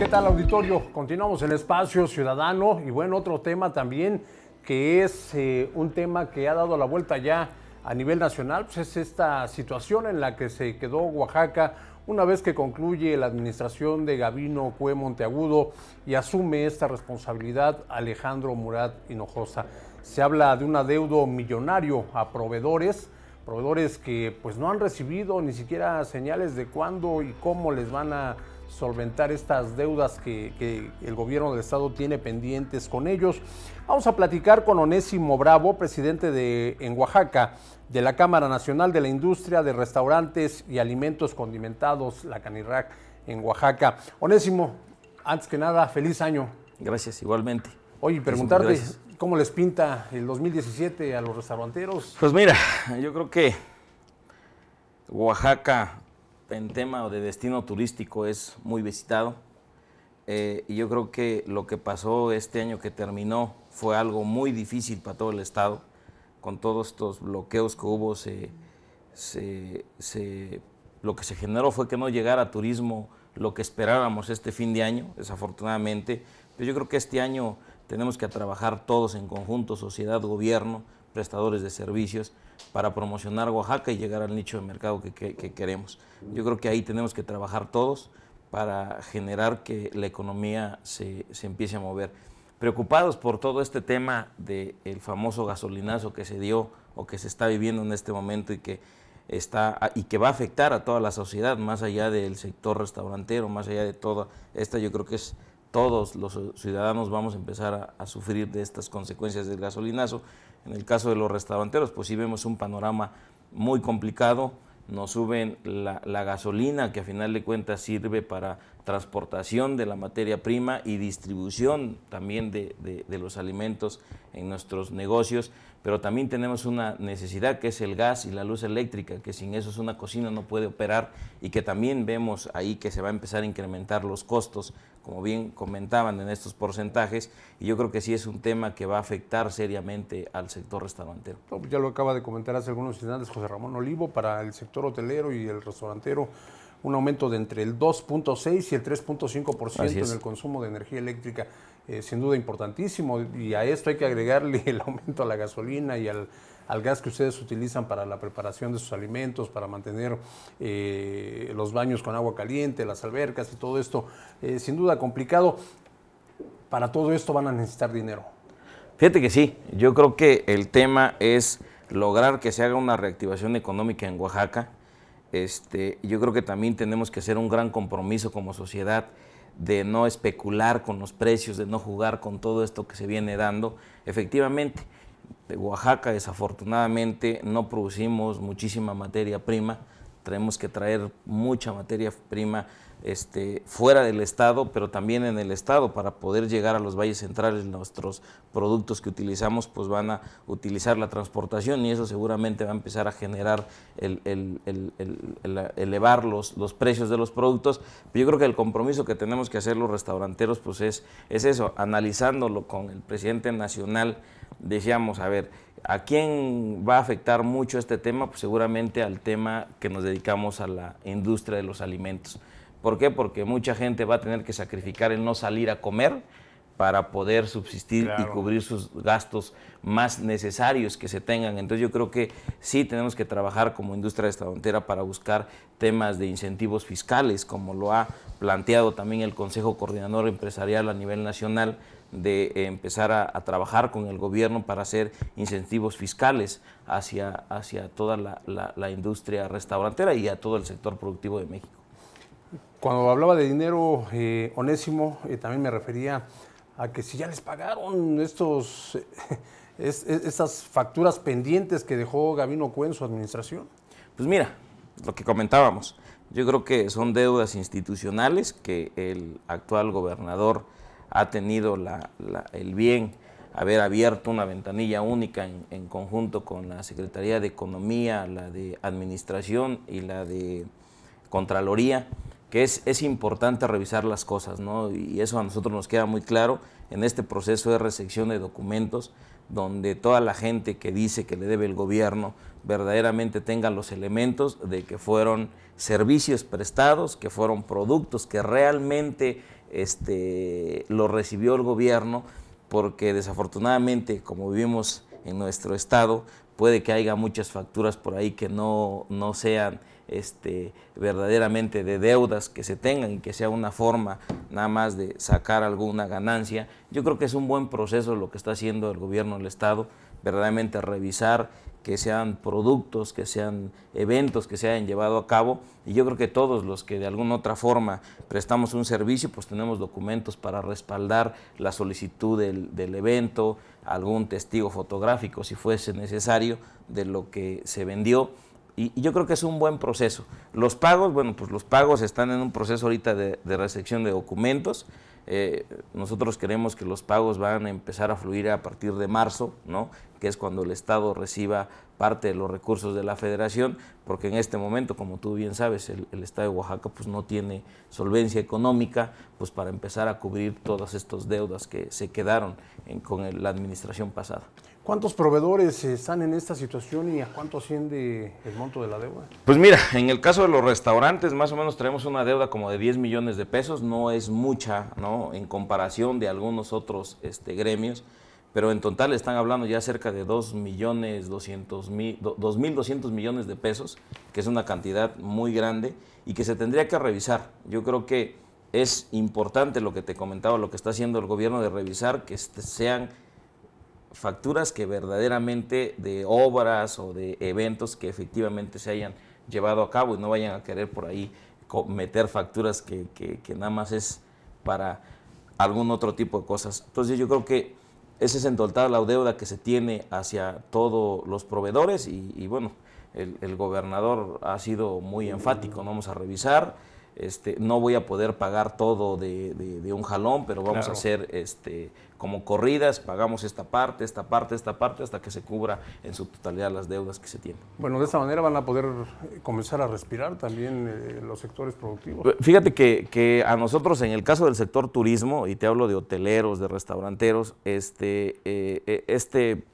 ¿Qué tal auditorio? Continuamos el espacio ciudadano y bueno, otro tema también que es eh, un tema que ha dado la vuelta ya a nivel nacional, pues es esta situación en la que se quedó Oaxaca una vez que concluye la administración de Gabino Cue Monteagudo y asume esta responsabilidad Alejandro Murat Hinojosa. Se habla de un adeudo millonario a proveedores, proveedores que pues no han recibido ni siquiera señales de cuándo y cómo les van a solventar estas deudas que, el gobierno del estado tiene pendientes con ellos. Vamos a platicar con Onésimo Bravo, presidente de en Oaxaca de la Cámara Nacional de la Industria de Restaurantes y Alimentos Condimentados, la Canirac en Oaxaca. Onésimo, antes que nada, feliz año. Gracias, igualmente. Oye, preguntarte cómo les pinta el 2017 a los restauranteros. Pues mira, yo creo que Oaxaca en tema de destino turístico es muy visitado. Eh, y yo creo que lo que pasó este año que terminó fue algo muy difícil para todo el Estado. Con todos estos bloqueos que hubo, se, se, lo que se generó fue que no llegara turismo lo que esperábamos este fin de año, desafortunadamente. Pero yo creo que este año tenemos que trabajar todos en conjunto, sociedad, gobierno, prestadores de servicios para promocionar Oaxaca y llegar al nicho de mercado que, queremos. Yo creo que ahí tenemos que trabajar todos para generar que la economía se, empiece a mover. Preocupados por todo este tema del famoso gasolinazo que se dio o que se está viviendo en este momento y que está y que va a afectar a toda la sociedad, más allá del sector restaurantero, más allá de toda esta, yo creo que es todos los ciudadanos vamos a empezar a, sufrir de estas consecuencias del gasolinazo. En el caso de los restauranteros, pues sí vemos un panorama muy complicado. Nos suben la, gasolina, que a final de cuentas sirve para transportación de la materia prima y distribución también de los alimentos en nuestros negocios pero también tenemos una necesidad que es el gas y la luz eléctrica, que sin eso es una cocina no puede operar y que también vemos ahí que se va a empezar a incrementar los costos, como bien comentaban en estos porcentajes, y yo creo que sí es un tema que va a afectar seriamente al sector restaurantero. Pues ya lo acaba de comentar hace algunos instantes José Ramón Olivo para el sector hotelero y el restaurantero un aumento de entre el 2.6 y el 3.5% en el consumo de energía eléctrica. Eh, sin duda importantísimo, y a esto hay que agregarle el aumento a la gasolina y al, gas que ustedes utilizan para la preparación de sus alimentos, para mantener eh, los baños con agua caliente, las albercas y todo esto, eh, sin duda complicado. Para todo esto van a necesitar dinero. Fíjate que sí, yo creo que el tema es lograr que se haga una reactivación económica en Oaxaca este, yo creo que también tenemos que hacer un gran compromiso como sociedad de no especular con los precios, de no jugar con todo esto que se viene dando. Efectivamente, de Oaxaca desafortunadamente no producimos muchísima materia prima, tenemos que traer mucha materia prima este, fuera del estado, pero también en el estado, para poder llegar a los valles centrales, nuestros productos que utilizamos pues van a utilizar la transportación y eso seguramente va a empezar a generar, elevar los, precios de los productos. yo creo que el compromiso que tenemos que hacer los restauranteros pues es, es eso, analizándolo con el presidente nacional, decíamos, a ver, ¿A quién va a afectar mucho este tema? Pues seguramente al tema que nos dedicamos a la industria de los alimentos. ¿Por qué? Porque mucha gente va a tener que sacrificar el no salir a comer para poder subsistir y cubrir sus gastos más necesarios que se tengan. Entonces yo creo que sí tenemos que trabajar como industria restaurantera para buscar temas de incentivos fiscales, como lo ha planteado también el Consejo Coordinador Empresarial a nivel nacional, de empezar a, trabajar con el gobierno para hacer incentivos fiscales hacia, hacia toda la, la industria restaurantera y a todo el sector productivo de México. Cuando hablaba de dinero, eh, Onésimo, eh, también me refería a que si ya les pagaron estos, eh, estas facturas pendientes que dejó Gabino Cue en su administración. Pues mira, lo que comentábamos, yo creo que son deudas institucionales que el actual gobernador ha tenido el bien haber abierto una ventanilla única en, conjunto con la Secretaría de Economía, la de Administración y la de Contraloría que es, es importante revisar las cosas, ¿no? Y eso a nosotros nos queda muy claro en este proceso de recepción de documentos, donde toda la gente que dice que le debe el gobierno verdaderamente tenga los elementos de que fueron servicios prestados, que fueron productos que realmente este, lo recibió el gobierno, porque desafortunadamente, como vivimos en nuestro estado, puede que haya muchas facturas por ahí que no, no sean este, verdaderamente de deudas que se tengan y que sea una forma nada más de sacar alguna ganancia. Yo creo que es un buen proceso lo que está haciendo el gobierno del Estado, verdaderamente revisar que sean productos, que sean eventos que se hayan llevado a cabo. Y yo creo que todos los que de alguna otra forma prestamos un servicio, pues tenemos documentos para respaldar la solicitud del evento, algún testigo fotográfico, si fuese necesario, de lo que se vendió. Y, yo creo que es un buen proceso. Los pagos, bueno, pues los pagos están en un proceso ahorita de, recepción de documentos. Eh, nosotros queremos que los pagos van a empezar a fluir a partir de marzo, ¿no? que es cuando el Estado reciba parte de los recursos de la federación, porque en este momento, como tú bien sabes, el, Estado de Oaxaca pues, no tiene solvencia económica pues, para empezar a cubrir todas estas deudas que se quedaron con la administración pasada. ¿Cuántos proveedores están en esta situación y a cuánto asciende el monto de la deuda? Pues mira, en el caso de los restaurantes, más o menos tenemos una deuda como de 10 millones de pesos, no es mucha, ¿no? En comparación de algunos otros este, gremios, pero en total están hablando ya cerca de 2 millones 2.200 millones de pesos, que es una cantidad muy grande y que se tendría que revisar. Yo creo que es importante lo que te comentaba, lo que está haciendo el gobierno de revisar, que este, sean facturas que verdaderamente de obras o de eventos que efectivamente se hayan llevado a cabo y no vayan a querer por ahí meter facturas que, nada más es para algún otro tipo de cosas. Entonces yo creo que ese es en total la deuda que se tiene hacia todos los proveedores y, bueno, el, el, gobernador ha sido muy enfático, vamos a revisar este, no voy a poder pagar todo de, un jalón, pero vamos a hacer este, como corridas, pagamos esta parte, esta parte, esta parte, hasta que se cubra en su totalidad las deudas que se tienen. Bueno, de esta manera van a poder eh, comenzar a respirar también eh, los sectores productivos. Fíjate que, a nosotros, en el caso del sector turismo, y te hablo de hoteleros, de restauranteros, este, eh, este,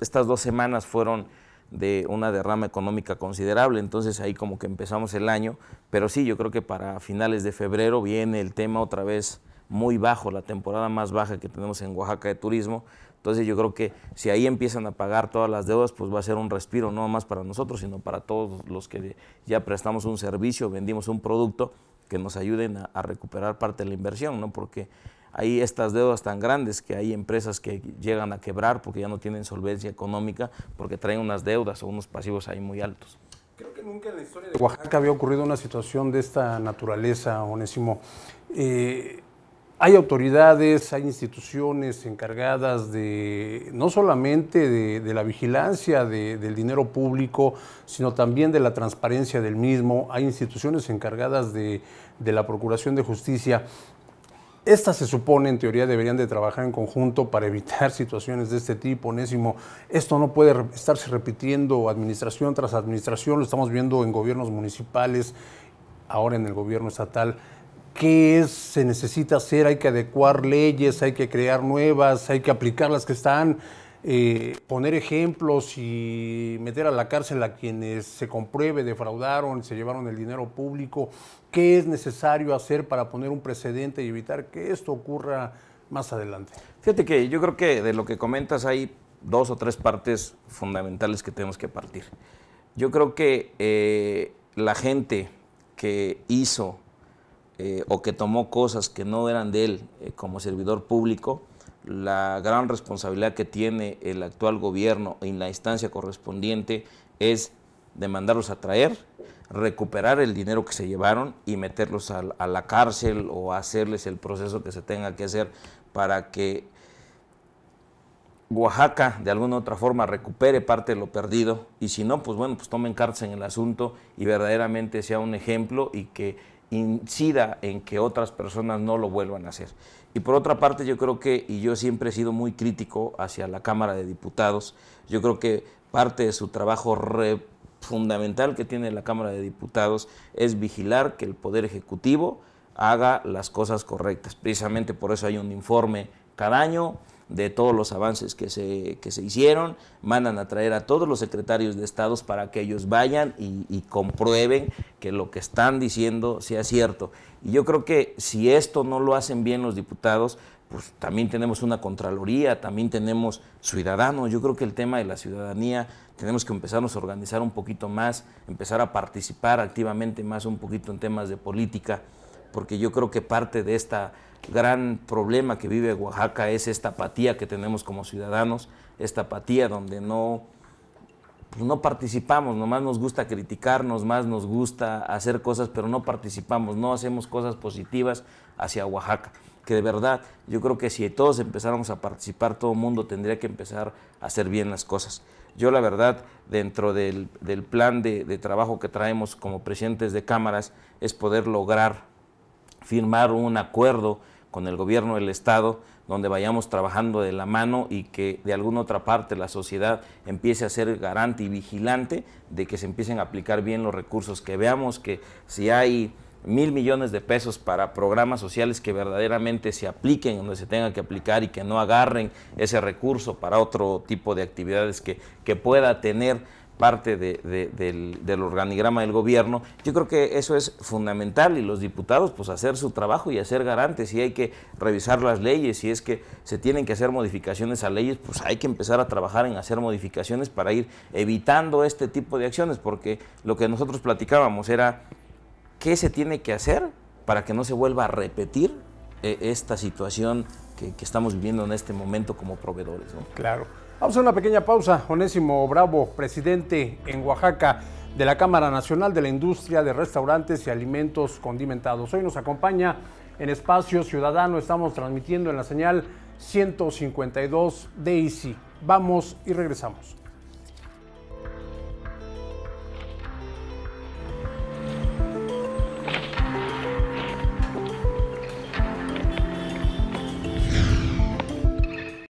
estas dos semanas fueron de una derrama económica considerable. Entonces ahí como que empezamos el año, pero sí, yo creo que para finales de febrero viene el tema otra vez muy bajo, la temporada más baja que tenemos en Oaxaca de turismo. Entonces yo creo que si ahí empiezan a pagar todas las deudas, pues va a ser un respiro, no más para nosotros, sino para todos los que ya prestamos un servicio, vendimos un producto, que nos ayuden a, recuperar parte de la inversión, ¿no? Porque hay estas deudas tan grandes que hay empresas que llegan a quebrar porque ya no tienen solvencia económica, porque traen unas deudas o unos pasivos ahí muy altos. Creo que nunca en la historia de Oaxaca había ocurrido una situación de esta naturaleza, Onésimo. Eh, hay autoridades, hay instituciones encargadas de no solamente de, la vigilancia del dinero público, sino también de la transparencia del mismo, hay instituciones encargadas de la Procuración de Justicia estas se supone, en teoría, deberían de trabajar en conjunto para evitar situaciones de este tipo. enésimo esto no puede estarse repitiendo administración tras administración, lo estamos viendo en gobiernos municipales, ahora en el gobierno estatal. ¿Qué se necesita hacer? Hay que adecuar leyes, hay que crear nuevas, hay que aplicar las que están. Eh, poner ejemplos y meter a la cárcel a quienes se compruebe defraudaron, se llevaron el dinero público? ¿Qué es necesario hacer para poner un precedente y evitar que esto ocurra más adelante? Fíjate que yo creo que de lo que comentas hay dos o tres partes fundamentales que tenemos que partir. Yo creo que eh, la gente que hizo eh, o que tomó cosas que no eran de él como servidor público, la gran responsabilidad que tiene el actual gobierno en la instancia correspondiente es demandarlos a traer, recuperar el dinero que se llevaron y meterlos a, la cárcel o hacerles el proceso que se tenga que hacer para que Oaxaca de alguna u otra forma recupere parte de lo perdido y si no, pues bueno, pues tomen cartas en el asunto y verdaderamente sea un ejemplo y que incida en que otras personas no lo vuelvan a hacer. Y por otra parte, yo creo que, y yo siempre he sido muy crítico hacia la Cámara de Diputados, yo creo que parte de su trabajo fundamental que tiene la Cámara de Diputados es vigilar que el Poder Ejecutivo haga las cosas correctas. Precisamente por eso hay un informe cada año, de todos los avances que se, se hicieron, mandan a traer a todos los secretarios de estados para que ellos vayan y, y comprueben que lo que están diciendo sea cierto. Y yo creo que si esto no lo hacen bien los diputados, pues también tenemos una Contraloría, también tenemos ciudadanos. Yo creo que el tema de la ciudadanía tenemos que empezarnos a organizar un poquito más, empezar a participar activamente más un poquito en temas de política, porque yo creo que parte de esta gran problema que vive Oaxaca es esta apatía que tenemos como ciudadanos, esta apatía donde no, pues no participamos, nomás nos gusta criticarnos, más nos gusta hacer cosas, pero no participamos, no hacemos cosas positivas hacia Oaxaca. Que de verdad, yo creo que si todos empezáramos a participar, todo el mundo tendría que empezar a hacer bien las cosas. Yo la verdad, dentro del, plan de trabajo que traemos como presidentes de cámaras, es poder lograr firmar un acuerdo con el gobierno del Estado donde vayamos trabajando de la mano y que de alguna otra parte la sociedad empiece a ser garante y vigilante de que se empiecen a aplicar bien los recursos, que veamos que si hay mil millones de pesos para programas sociales que verdaderamente se apliquen donde se tenga que aplicar y que no agarren ese recurso para otro tipo de actividades que, que pueda tener parte del, organigrama del gobierno. Yo creo que eso es fundamental y los diputados pues hacer su trabajo y hacer garantes y hay que revisar las leyes, si es que se tienen que hacer modificaciones a leyes, pues hay que empezar a trabajar en hacer modificaciones para ir evitando este tipo de acciones, porque lo que nosotros platicábamos era qué se tiene que hacer para que no se vuelva a repetir eh, esta situación que, estamos viviendo en este momento como proveedores. Claro. Vamos a una pequeña pausa. Onésimo Bravo, presidente en Oaxaca de la Cámara Nacional de la Industria de Restaurantes y Alimentos Condimentados. Hoy nos acompaña en Espacio Ciudadano. Estamos transmitiendo en la señal 152 de ICI. Vamos y regresamos.